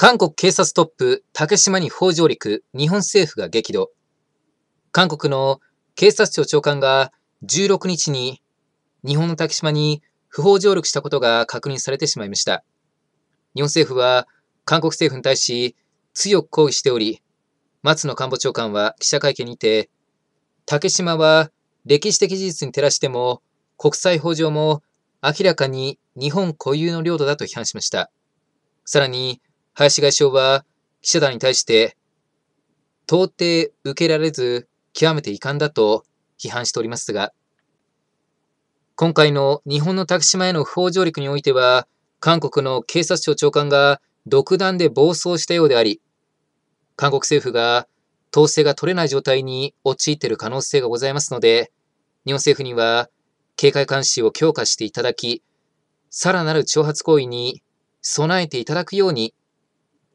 韓国警察トップ、竹島に法上陸、日本政府が激怒。韓国の警察庁長官が16日に日本の竹島に不法上陸したことが確認されてしまいました。日本政府は韓国政府に対し強く抗議しており、松野官房長官は記者会見にて、竹島は歴史的事実に照らしても国際法上も明らかに日本固有の領土だと批判しました。さらに、林外相は記者団に対して、到底受けられず極めて遺憾だと批判しておりますが、今回の日本の竹島への不法上陸においては、韓国の警察庁長官が独断で暴走したようであり、韓国政府が統制が取れない状態に陥っている可能性がございますので、日本政府には警戒監視を強化していただき、さらなる挑発行為に備えていただくように